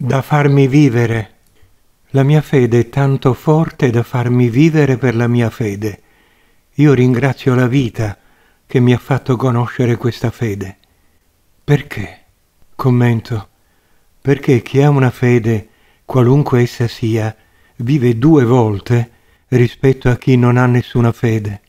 da farmi vivere. La mia fede è tanto forte da farmi vivere per la mia fede. Io ringrazio la vita che mi ha fatto conoscere questa fede. Perché? Commento. Perché chi ha una fede, qualunque essa sia, vive due volte rispetto a chi non ha nessuna fede.